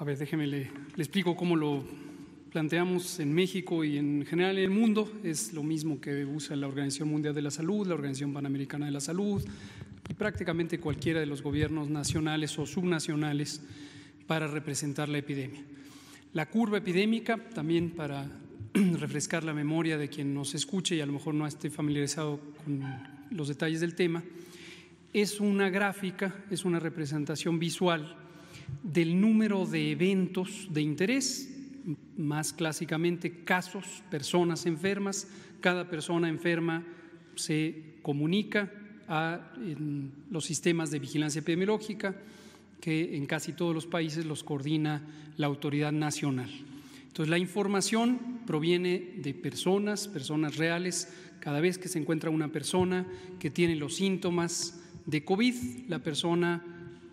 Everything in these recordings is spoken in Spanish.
A ver, déjeme, le, explico cómo lo planteamos en México y en general en el mundo. Es lo mismo que usa la Organización Mundial de la Salud, la Organización Panamericana de la Salud y prácticamente cualquiera de los gobiernos nacionales o subnacionales para representar la epidemia. La curva epidémica, también para refrescar la memoria de quien nos escuche y a lo mejor no esté familiarizado con los detalles del tema, es una gráfica, es una representación visual del número de eventos de interés, más clásicamente casos, personas enfermas. Cada persona enferma se comunica a los sistemas de vigilancia epidemiológica que en casi todos los países los coordina la autoridad nacional. Entonces, la información proviene de personas, personas reales. Cada vez que se encuentra una persona que tiene los síntomas de COVID, la persona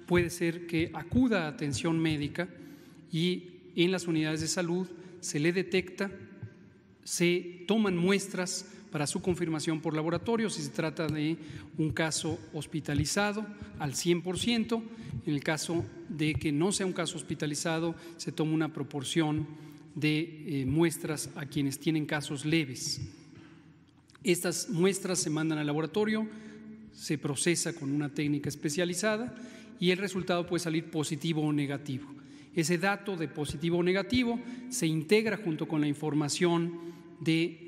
puede ser que acuda a atención médica y en las unidades de salud se le detecta, se toman muestras para su confirmación por laboratorio, si se trata de un caso hospitalizado al 100%, en el caso de que no sea un caso hospitalizado, se toma una proporción de eh, muestras a quienes tienen casos leves. Estas muestras se mandan al laboratorio, se procesa con una técnica especializada y el resultado puede salir positivo o negativo. Ese dato de positivo o negativo se integra junto con la información de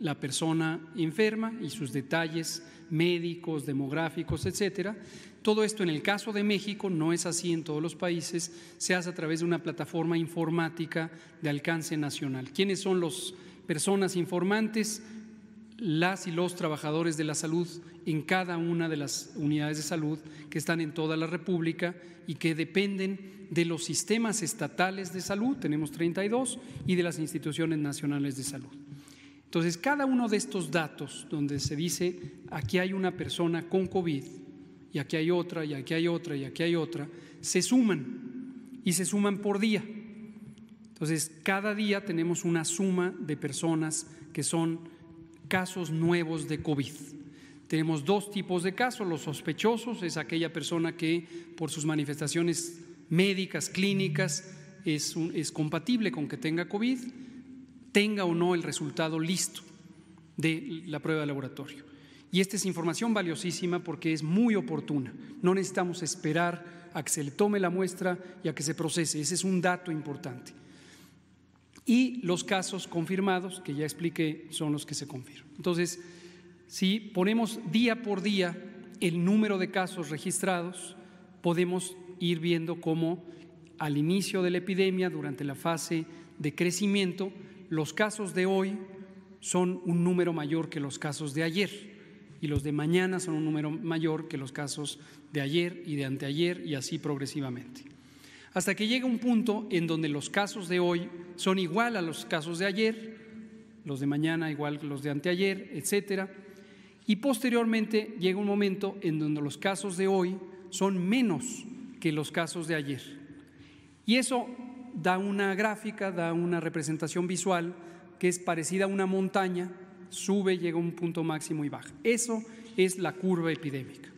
la persona enferma y sus detalles médicos, demográficos, etcétera. Todo esto en el caso de México no es así en todos los países, se hace a través de una plataforma informática de alcance nacional. ¿Quiénes son las personas informantes? las y los trabajadores de la salud en cada una de las unidades de salud que están en toda la República y que dependen de los sistemas estatales de salud, tenemos 32, y de las instituciones nacionales de salud. Entonces, cada uno de estos datos donde se dice aquí hay una persona con COVID y aquí hay otra y aquí hay otra y aquí hay otra, se suman y se suman por día. Entonces, cada día tenemos una suma de personas que son casos nuevos de COVID. Tenemos dos tipos de casos. Los sospechosos es aquella persona que por sus manifestaciones médicas, clínicas, es, es compatible con que tenga COVID, tenga o no el resultado listo de la prueba de laboratorio. Y esta es información valiosísima porque es muy oportuna. No necesitamos esperar a que se le tome la muestra y a que se procese. Ese es un dato importante. Y los casos confirmados, que ya expliqué, son los que se confirman. Entonces, si ponemos día por día el número de casos registrados, podemos ir viendo cómo al inicio de la epidemia, durante la fase de crecimiento, los casos de hoy son un número mayor que los casos de ayer y los de mañana son un número mayor que los casos de ayer y de anteayer y así progresivamente hasta que llega un punto en donde los casos de hoy son igual a los casos de ayer, los de mañana igual que los de anteayer, etcétera. Y posteriormente llega un momento en donde los casos de hoy son menos que los casos de ayer. Y eso da una gráfica, da una representación visual que es parecida a una montaña, sube, llega a un punto máximo y baja. Eso es la curva epidémica.